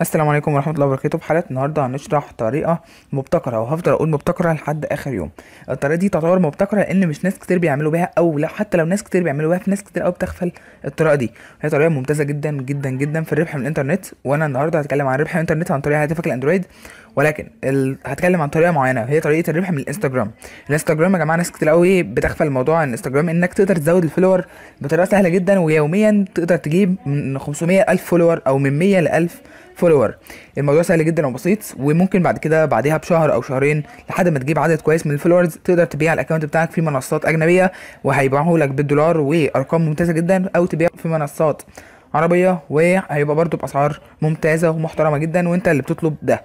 السلام عليكم ورحمه الله وبركاته في حلقه النهارده هنشرح طريقه مبتكره وهفضل اقول مبتكره لحد اخر يوم الطريقه دي تعتبر مبتكره لان مش ناس كتير بيعملوا بيها او لا حتى لو ناس كتير بيعملوا بيها في ناس كتير قوي بتغفل الطريقه دي هي طريقه ممتازه جدا جدا جدا في الربح من الانترنت وانا النهارده هتكلم عن ربح الانترنت عن طريق هاتفك الاندرويد ولكن ال... هتكلم عن طريقه معينه وهي طريقه الربح من الانستجرام الانستجرام يا جماعه ناس كتير قوي بتغفل موضوع الانستجرام انك تقدر تزود الفولور بطريقه سهله جدا ويوميا تقدر تجيب من 500 الف فولور او من 100 ل 1000 فولوور الموضوع سهل جدا وبسيط وممكن بعد كده بعدها بشهر او شهرين لحد ما تجيب عدد كويس من الفولورز تقدر تبيع الاكونت بتاعك في منصات اجنبيه وهيبيعوه لك بالدولار وارقام ممتازه جدا او تبيع في منصات عربيه وهيبقى برده باسعار ممتازه ومحترمه جدا وانت اللي بتطلب ده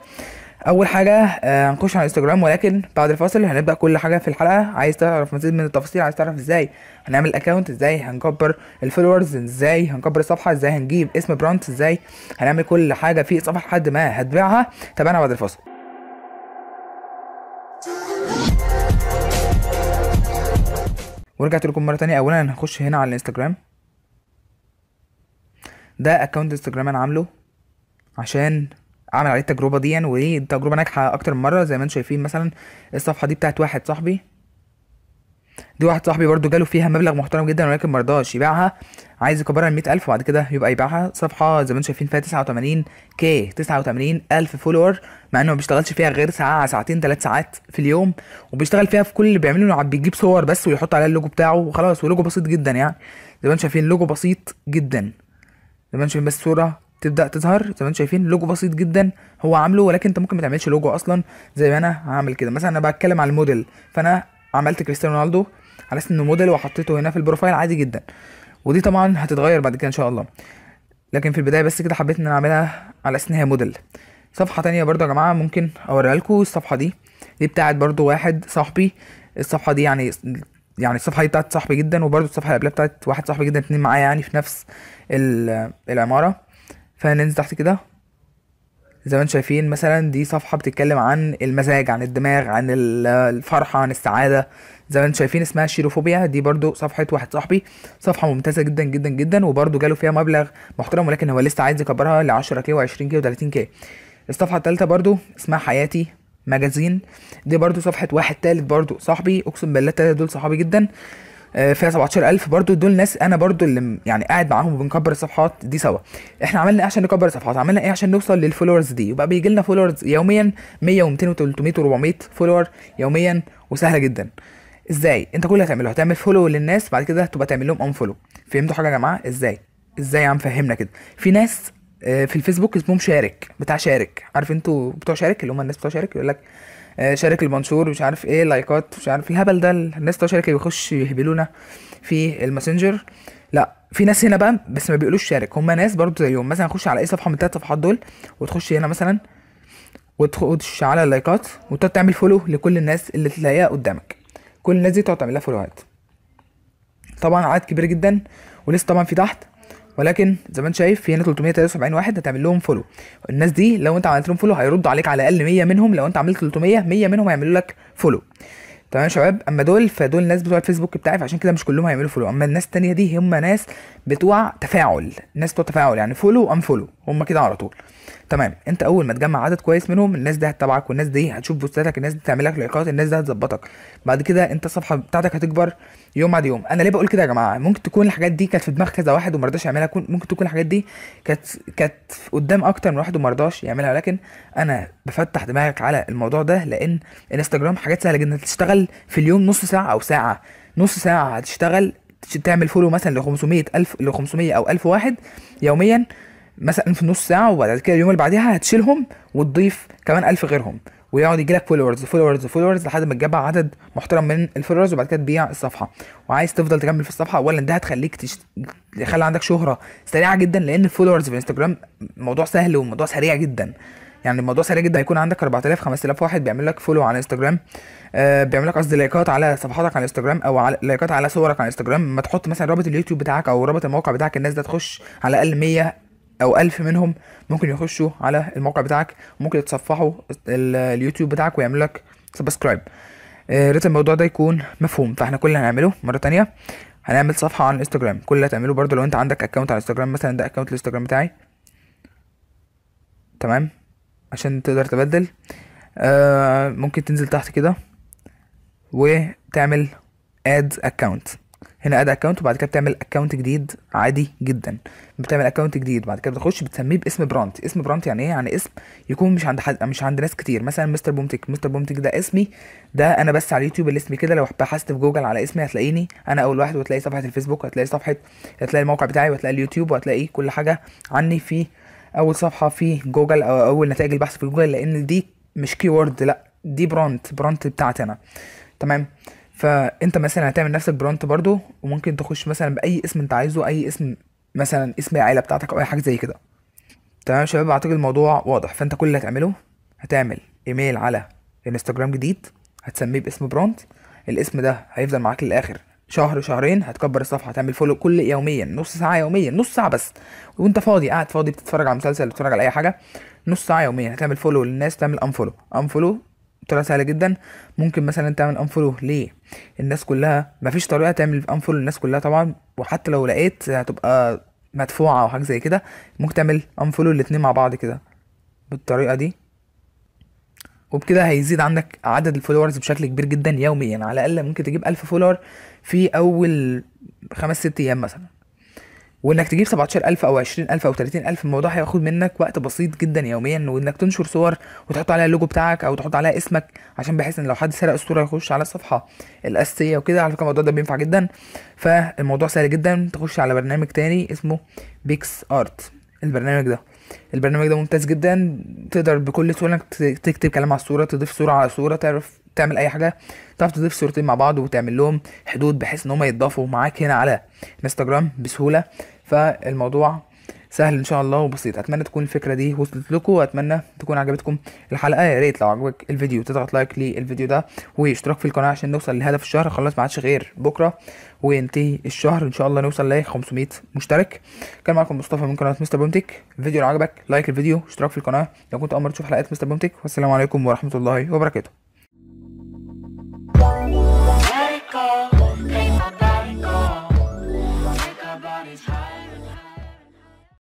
اول حاجه آه، هنخش على الانستجرام ولكن بعد الفاصل هنبدا كل حاجه في الحلقه عايز تعرف مزيد من التفاصيل عايز تعرف ازاي هنعمل اكونت ازاي هنكبر الفولورز ازاي هنكبر الصفحه ازاي هنجيب اسم براند ازاي هنعمل كل حاجه في صفحه حد ما هتبيعها تابعنا بعد الفاصل ورجعت لكم مره تانية اولا هنخش هنا على الانستجرام ده اكونت انستجرام انا عامله عشان اعمل عليه التجربه دي يعني تجربه ناجحه اكتر من مره زي ما انتم شايفين مثلا الصفحه دي بتاعت واحد صاحبي دي واحد صاحبي برضو جاله فيها مبلغ محترم جدا ولكن مرضاش يبيعها عايز يكبرها ل 100000 وبعد كده يبقى يبيعها صفحه زي ما انتم شايفين فيها 89 كي 89 الف فولور مع انه ما بيشتغلش فيها غير ساعه ساعتين ثلاث ساعات في اليوم وبيشتغل فيها في كل اللي بيعمله انه بيجيب صور بس ويحط عليها اللوجو بتاعه وخلاص ولوجو بسيط جدا يعني زي ما انتم شايفين لوجو بسيط جدا زي ما انتم شايفين بس صوره تبدا تظهر زي ما انتم شايفين لوجو بسيط جدا هو عامله ولكن انت ممكن ما تعملش لوجو اصلا زي ما انا هعمل كده مثلا انا بتكلم على الموديل فانا عملت كريستيانو رونالدو على اساس انه موديل وحطيته هنا في البروفايل عادي جدا ودي طبعا هتتغير بعد كده ان شاء الله لكن في البدايه بس كده حبيت ان انا اعملها على اساس ان هي موديل صفحه تانية برضو يا جماعه ممكن اوريها لكم الصفحه دي دي بتاعت برضو واحد صاحبي الصفحه دي يعني يعني الصفحه دي بتاعت صاحبي جدا وبرده الصفحه اللي قبلها بتاعت واحد صاحبي جدا اتنين معايا يعني في نفس العماره فننزل تحت كده زي ما انتم شايفين مثلا دي صفحه بتتكلم عن المزاج عن الدماغ عن الفرحه عن السعاده زي ما انتم شايفين اسمها شيروفوبيا دي برضو صفحه واحد صاحبي صفحه ممتازه جدا جدا جدا وبرضو جاله فيها مبلغ محترم ولكن هو لسه عايز يكبرها ل 10 كي و20 كي و30 كي الصفحه الثالثه برضو اسمها حياتي ماجازين دي برضو صفحه واحد تالت برضو صاحبي اقسم بالله التلاته دول صحابي جدا آه، فيها 17000 برضو دول ناس انا برضو اللي يعني قاعد معاهم وبنكبر الصفحات دي سوا احنا عملنا ايه عشان نكبر الصفحات عملنا ايه عشان نوصل للفولورز دي وبقى بيجي لنا فولورز يوميا 100 و200 و300 و400 فولور يوميا وسهله جدا ازاي انت كل اللي هتعمله هتعمل فولو للناس بعد كده تبقى تعمل لهم ان فولو فهمتوا حاجه يا جماعه ازاي ازاي يا عم فهمنا كده في ناس آه، في الفيسبوك اسمهم شارك بتاع شارك عارف انتوا بتوع شارك اللي هم الناس بتوع شارك يقول لك آه، شارك المنشور مش عارف ايه لايكات مش عارف الهبل ده الناس بتوع شارك اللي يهبلونا في الماسنجر لا في ناس هنا بقى بس ما بيقولوش شارك هم ناس برضو زيهم مثلا خش على اي صفحه من الثلاث صفحات دول وتخش هنا مثلا وتخش على اللايكات وتقعد تعمل فولو لكل الناس اللي تلاقيها قدامك كل الناس دي تقعد تعمل لها فولوهات طبعا عدد كبير جدا ولسه طبعا في تحت ولكن زي ما انت شايف في هنا 379 واحد هتعمل لهم فولو الناس دي لو انت عملت لهم فولو هيردوا عليك على الاقل 100 منهم لو انت عملت 300 100 منهم هيعملوا لك فولو تمام يا شباب اما دول فدول ناس بتوع الفيسبوك بتاعي فعشان كده مش كلهم هيعملوا فولو اما الناس التانية دي هم ناس بتوع تفاعل ناس بتوع تفاعل يعني فولو ام فولو هم كده على طول تمام انت اول ما تجمع عدد كويس منهم الناس دي هتتابعك والناس دي هتشوف بوستاتك الناس دي تعمل لك لايكات الناس دي هتظبطك بعد كده انت الصفحه بتاعتك هتكبر يوم بعد يوم انا ليه بقول كده يا جماعه ممكن تكون الحاجات دي كانت في دماغ كذا واحد وما رضاش يعملها ممكن تكون الحاجات دي كانت كانت قدام اكتر من واحد وما رضاش يعملها لكن انا بفتح دماغك على الموضوع ده لان الانستجرام حاجات سهله جدا تشتغل في اليوم نص ساعه او ساعه نص ساعه هتشتغل تعمل فولو مثلا ل 500 الف ل 500 او 1000 واحد يوميا مثلا في نص ساعه وبعد كده اليوم اللي بعديها هتشيلهم وتضيف كمان 1000 غيرهم ويقعد يجي لك فولورز فولورز فولورز لحد ما تجمع عدد محترم من الفولورز وبعد كده تبيع الصفحه وعايز تفضل تكمل في الصفحه اولا ده هتخليك تشت... يخلي عندك شهره سريعه جدا لان الفولورز في الانستجرام موضوع سهل وموضوع سريع جدا يعني الموضوع سريع جدا هيكون عندك 4000 5000 واحد بيعمل لك فولو على انستجرام آه بيعمل لك قصدي لايكات على صفحاتك على انستجرام او على لايكات على صورك على انستجرام ما تحط مثلا رابط اليوتيوب بتاعك او رابط الموقع بتاعك الناس ده تخش على الاقل 100 او ألف منهم ممكن يخشوا على الموقع بتاعك ممكن يتصفحوا اليوتيوب بتاعك ويعملوا لك سبسكرايب آه، يا ريت الموضوع ده يكون مفهوم فاحنا كل اللي هنعمله مره تانية هنعمل صفحه على الانستجرام كل اللي هتعمله برضو لو انت عندك اكونت على الانستجرام مثلا ده اكونت الانستجرام بتاعي تمام عشان تقدر تبدل آه، ممكن تنزل تحت كده وتعمل اد اكونت هنا اد اكونت وبعد كده بتعمل اكونت جديد عادي جدا بتعمل اكونت جديد بعد كده بتخش بتسميه باسم براند اسم براند يعني ايه يعني اسم يكون مش عند حد مش عند ناس كتير مثلا مستر بومتك مستر بومتك ده اسمي ده انا بس على اليوتيوب الاسم كده لو بحثت في جوجل على اسمي هتلاقيني انا اول واحد وهتلاقي صفحه الفيسبوك وهتلاقي صفحه هتلاقي الموقع بتاعي وهتلاقي اليوتيوب وهتلاقي كل حاجه عني في اول صفحه في جوجل او اول نتائج البحث في جوجل لان دي مش كيورد لا دي براند براند بتاعتي انا تمام فانت مثلا هتعمل نفسك براند برضو وممكن تخش مثلا باي اسم انت عايزه اي اسم مثلا اسم العيله بتاعتك او اي حاجه زي كده تمام شباب اعتقد الموضوع واضح فانت كل اللي هتعمله هتعمل ايميل على انستجرام جديد هتسميه باسم براند الاسم ده هيفضل معاك للاخر شهر شهرين هتكبر الصفحه هتعمل فولو كل يوميا نص ساعه يوميا نص ساعه بس وانت فاضي قاعد فاضي بتتفرج على مسلسل بتتفرج على اي حاجه نص ساعه يوميا هتعمل فولو للناس تعمل انفولو انفولو طلع سهله جدا ممكن مثلا تعمل انفولو ليه الناس كلها مفيش طريقه تعمل انفولو للناس كلها طبعا وحتى لو لقيت هتبقى مدفوعه او حاجه زي كده ممكن تعمل انفولو الاتنين مع بعض كده بالطريقه دي وبكده هيزيد عندك عدد الفولورز بشكل كبير جدا يوميا على الاقل ممكن تجيب ألف فولور في اول خمس ست ايام مثلا وانك تجيب 17000 او 20000 او 30000 الموضوع هياخد منك وقت بسيط جدا يوميا وانك تنشر صور وتحط عليها اللوجو بتاعك او تحط عليها اسمك عشان بحيث ان لو حد سرق الصوره يخش على الصفحه الاساسيه وكده على فكره الموضوع ده بينفع جدا فالموضوع سهل جدا تخش على برنامج تاني اسمه بيكس ارت البرنامج ده البرنامج ده ممتاز جدا تقدر بكل سهوله انك تكتب كلام على الصوره تضيف صوره على صوره تعرف تعمل اي حاجه تعرف تضيف صورتين مع بعض وتعمل لهم حدود بحيث ان هم يتضافوا معاك هنا على انستجرام بسهوله فالموضوع سهل ان شاء الله وبسيط اتمنى تكون الفكره دي وصلت لكم واتمنى تكون عجبتكم الحلقه يا ريت لو عجبك الفيديو تضغط لايك للفيديو ده واشتراك في القناه عشان نوصل لهدف الشهر خلاص ما عادش غير بكره وينتهي الشهر ان شاء الله نوصل ل 500 مشترك كان معكم مصطفى من قناه مستر بومتك الفيديو لو عجبك لايك الفيديو اشتراك في القناه لو كنت اول مره تشوف حلقات مستر بومتك والسلام عليكم ورحمه الله وبركاته